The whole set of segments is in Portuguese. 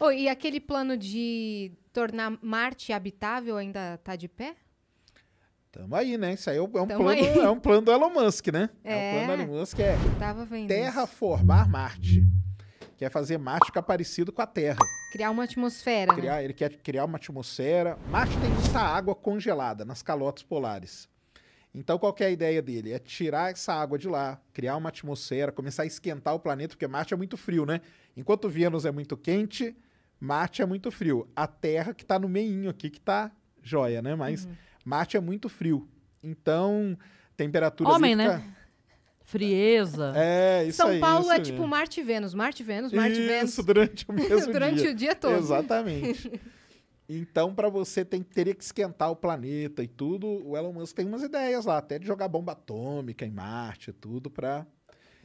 Oh, e aquele plano de tornar Marte habitável ainda está de pé? Tamo aí, né? Isso aí é, é um, Tamo plano, aí. é um plano do Elon Musk, né? É, é um plano do Elon Musk é formar Marte. Quer fazer Marte ficar parecido com a Terra. Criar uma atmosfera. Né? Criar, né? Ele quer criar uma atmosfera. Marte tem muita água congelada nas calotas polares. Então, qual é a ideia dele? É tirar essa água de lá, criar uma atmosfera, começar a esquentar o planeta, porque Marte é muito frio, né? Enquanto Vênus é muito quente, Marte é muito frio. A Terra, que está no meinho aqui, que está joia, né? Mas uhum. Marte é muito frio. Então, temperatura... Homem, fica... né? frieza. É, isso São aí, Paulo é tipo Marte e Vênus, Marte e Vênus, Marte e Vênus. Isso, durante o mesmo durante dia. Durante o dia todo. Exatamente. Então, para você tem, teria que esquentar o planeta e tudo. O Elon Musk tem umas ideias lá, até de jogar bomba atômica em Marte e tudo para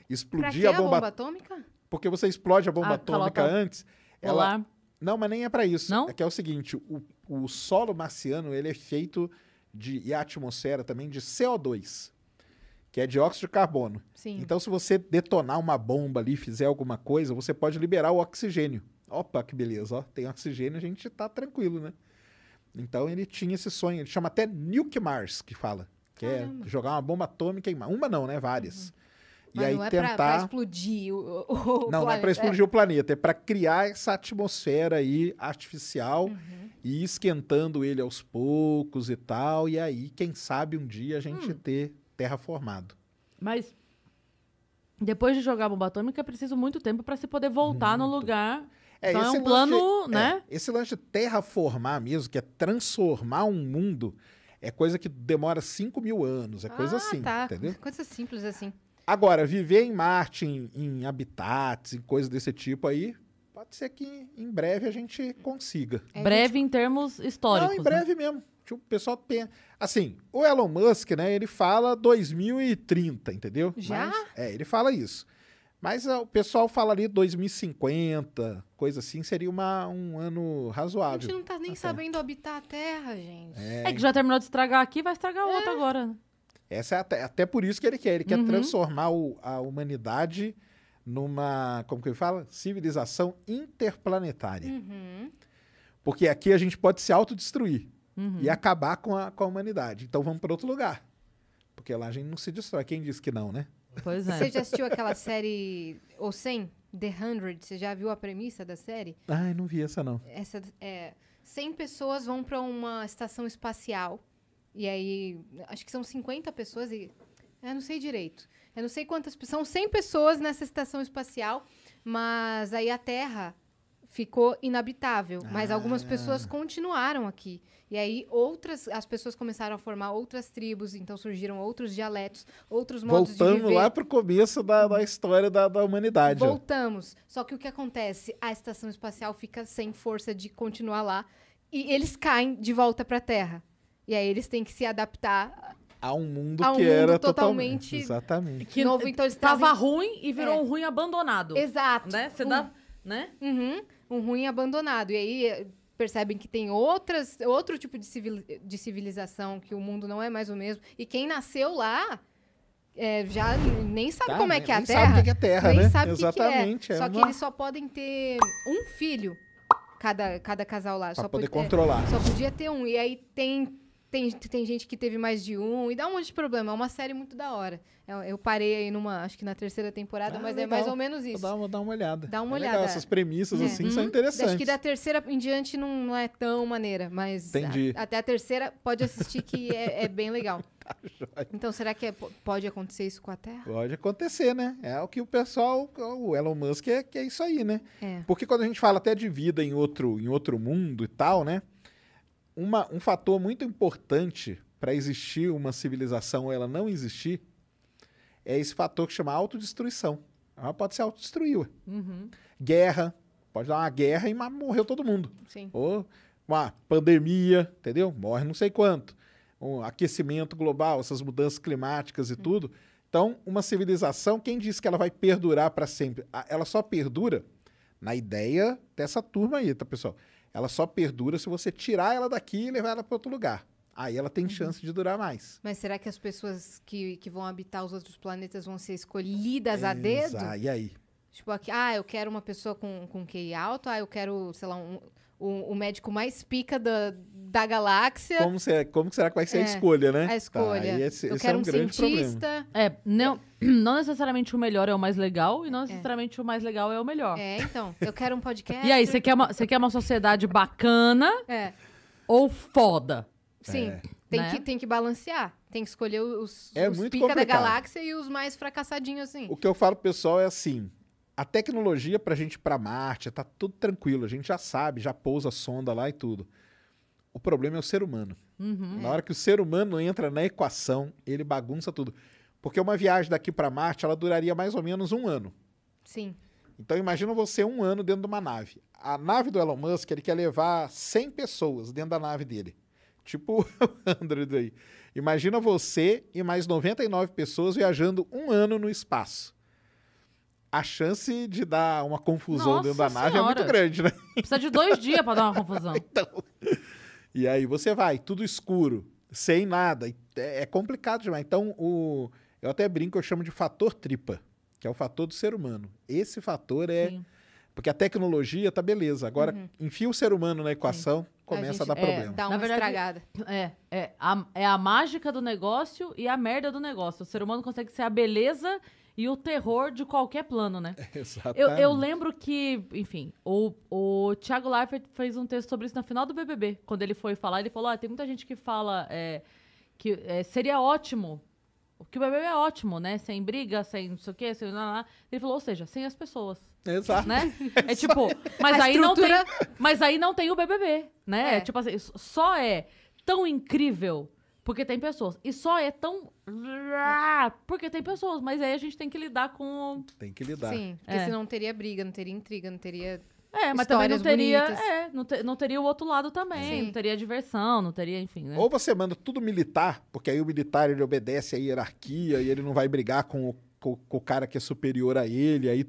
explodir pra a, bomba... a, bomba... atômica. Porque você explode a bomba ah, atômica calota. antes. Ela... Olá. Não, mas nem é para isso. Não? É que é o seguinte, o, o solo marciano ele é feito de e a atmosfera também de CO2, que é dióxido de carbono. Sim. Então, se você detonar uma bomba ali, fizer alguma coisa, você pode liberar o oxigênio opa, que beleza, ó, tem oxigênio, a gente tá tranquilo, né? Então ele tinha esse sonho, ele chama até Nuke Mars, que fala, que é Caramba. é jogar uma bomba atômica em Uma não, né? Várias. Uhum. E Mas aí não é tentar... pra, pra explodir o, o Não, planeta. não é pra explodir o planeta, é para criar essa atmosfera aí artificial uhum. e esquentando ele aos poucos e tal. E aí, quem sabe um dia a gente hum. ter terra formado. Mas depois de jogar a bomba atômica, é preciso muito tempo para se poder voltar muito. no lugar é, então é um plano, é, né? É, esse lanche de terraformar mesmo, que é transformar um mundo, é coisa que demora 5 mil anos, é ah, coisa assim, tá. entendeu? Coisa simples assim. Agora, viver em Marte, em, em habitats, em coisas desse tipo aí, pode ser que em breve a gente consiga. É, breve gente... em termos históricos. Não, em né? breve né? mesmo. Tipo, o pessoal pensa. Assim, o Elon Musk, né, ele fala 2030, entendeu? Já? Mas, é, ele fala isso. Mas ah, o pessoal fala ali 2050, coisa assim, seria uma, um ano razoável. A gente não tá nem até. sabendo habitar a Terra, gente. É... é, que já terminou de estragar aqui, vai estragar é. outro agora. Essa é até, até, por isso que ele quer. Ele quer uhum. transformar o, a humanidade numa, como que ele fala? Civilização interplanetária. Uhum. Porque aqui a gente pode se autodestruir uhum. e acabar com a, com a humanidade. Então vamos para outro lugar. Porque lá a gente não se destrói. Quem disse que não, né? Pois é. Você já assistiu aquela série ou 100? The 100? Você já viu a premissa da série? Ah, não vi essa, não. Essa é... 100 pessoas vão para uma estação espacial. E aí, acho que são 50 pessoas e... Eu não sei direito. Eu não sei quantas... São 100 pessoas nessa estação espacial, mas aí a Terra ficou inabitável, ah. mas algumas ah. pessoas continuaram aqui. E aí outras, as pessoas começaram a formar outras tribos, então surgiram outros dialetos, outros modos Voltamos de viver. Voltamos lá para o começo da, da história da, da, humanidade. Voltamos. Só que o que acontece? A estação espacial fica sem força de continuar lá e eles caem de volta para a Terra. E aí eles têm que se adaptar a um mundo a um que mundo era totalmente, totalmente exatamente que novo então estava ruim e virou é. um ruim abandonado exato né você um... dá né uhum um ruim abandonado. E aí eh, percebem que tem outras, outro tipo de, civil, de civilização, que o mundo não é mais o mesmo. E quem nasceu lá é, já nem sabe tá, como é, né, é que é a Terra. Nem né? sabe o que é Terra, nem né? Sabe Exatamente. Que que é. É. Só que eles só podem ter um filho, cada, cada casal lá. Pra só poder podia, controlar. Só podia ter um. E aí tem tem, tem gente que teve mais de um e dá um monte de problema. É uma série muito da hora. Eu, é, eu parei aí numa, acho que na terceira temporada, ah, mas é legal. é mais ou menos isso. Vou dar, uma olhada. Dá uma é olhada. Legal, essas premissas é. assim hum, são interessantes. Uhum. Acho que da terceira em diante não, não é tão maneira, mas a, até a terceira pode assistir que é, é bem legal. Tá então, será que é, pode acontecer isso com a Terra? Pode acontecer, né? É o que o pessoal, o Elon Musk, é, que é isso aí, né? Porque quando a gente fala até de vida em outro, em outro mundo e tal, né? uma, um fator muito importante para existir uma civilização ou ela não existir é esse fator que chama autodestruição. Ela pode se autodestruir. Uhum. Guerra. Pode dar uma guerra e morreu todo mundo. Sim. Ou uma pandemia, entendeu? Morre não sei quanto. Um aquecimento global, essas mudanças climáticas e uhum. tudo. Então, uma civilização, quem diz que ela vai perdurar para sempre? Ela só perdura na ideia dessa turma aí, tá, pessoal? ela só perdura se você tirar ela daqui e levar ela para outro lugar. Aí ela tem uhum. chance de durar mais. Mas será que as pessoas que, que vão habitar os outros planetas vão ser escolhidas Exa, a dedo? E aí? Tipo, aqui, ah, eu quero uma pessoa com, com QI alto, ah, eu quero, sei lá, um, o, o médico mais pica da, da galáxia. Como, será, é, como será que vai ser é, a escolha, né? A escolha. Tá, esse, eu é quero é um, um cientista. Problema. É, não, não necessariamente o melhor é o mais legal e não é. necessariamente é. o mais legal é o melhor. É, então. Eu quero um podcast. e aí, você quer uma, você quer uma sociedade bacana é. ou foda? Sim. Tem, né? que, tem que balancear. Tem que escolher os, é os pica complicado. da galáxia e os mais fracassadinhos, assim. O que eu falo pro pessoal é assim: a tecnologia para a gente ir para Marte está tudo tranquilo, a gente já sabe, já pousa a sonda lá e tudo. O problema é o ser humano. Uhum, na é. hora que o ser humano entra na equação, ele bagunça tudo. Porque uma viagem daqui para Marte, ela duraria mais ou menos um ano. Sim. Então imagina você um ano dentro de uma nave. A nave do Elon Musk, ele quer levar 100 pessoas dentro da nave dele. Tipo o Android aí. Imagina você e mais 99 pessoas viajando um ano no espaço a chance de dar uma confusão Nossa dentro da nave é muito grande, né? Precisa de dois dias para dar uma confusão. então, e aí você vai, tudo escuro, sem nada. É, é complicado demais. Então, o, eu até brinco, eu chamo de fator tripa, que é o fator do ser humano. Esse fator é. Sim porque a tecnologia tá beleza. Agora, uhum. enfia o ser humano na equação, Sim. É. começa a, a dar é, problema. Dá uma verdade, estragada. É, é a, é a mágica do negócio e a merda do negócio. O ser humano consegue ser a beleza e o terror de qualquer plano, né? Exatamente. Eu, eu lembro que, enfim, o, o Thiago Leifert fez um texto sobre isso no final do BBB. Quando ele foi falar, ele falou: ah, tem muita gente que fala é, que é, seria ótimo o que o BBB é ótimo, né? Sem briga, sem não sei o quê, sem lá, lá. Ele falou, ou seja, sem as pessoas. Exato. Né? É tipo, mas aí estrutura... não tem, mas aí não tem o BBB, né? É. é. Tipo assim, só é tão incrível porque tem pessoas. E só é tão porque tem pessoas, mas aí a gente tem que lidar com Tem que lidar. Sim, porque é. senão não teria briga, não teria intriga, não teria é, mas também não teria, é, não, não, teria o outro lado também, Sim. não teria diversão, não teria, enfim. Né? Ou você manda tudo militar, porque aí o militar ele obedece a hierarquia e ele não vai brigar com o, com, com o cara que é superior a ele, aí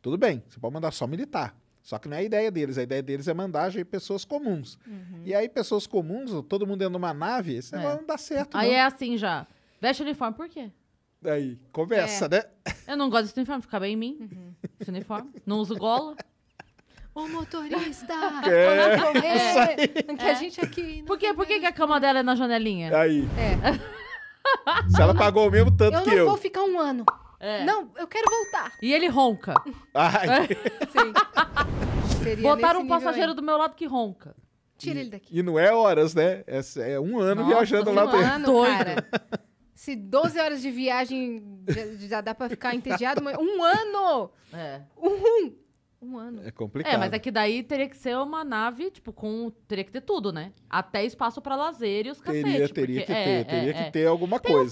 tudo bem, você pode mandar só militar. Só que não é a ideia deles, a ideia deles é mandar pessoas comuns. Uhum. E aí pessoas comuns, todo mundo dentro de uma nave, isso é. não dá certo. Aí não. é assim já, veste uniforme por quê? Aí, conversa, é. né? Eu não gosto desse uniforme, fica bem em mim. Uhum. Esse uniforme. Não uso gola. Ô motorista! É, Que a gente aqui. Por, que, por que, que a cama dela é na janelinha? Aí. É. Se ela pagou o mesmo tanto eu que eu. Eu não vou ficar um ano. É. Não, eu quero voltar. E ele ronca. Ai. É. Sim. Seria Botaram um passageiro aí. do meu lado que ronca. Tira ele daqui. E não é horas, né? É, é um ano Nossa, viajando lá um dentro. Ano, cara. Se 12 horas de viagem já, já dá pra ficar entediado, mas um ano! É. Um! Um ano. É complicado. É, mas é que daí teria que ser uma nave, tipo, com. Teria que ter tudo, né? Até espaço para lazer e os teria, cacete. Teria, teria que é, ter, é, teria que é. ter alguma Tem coisa. Um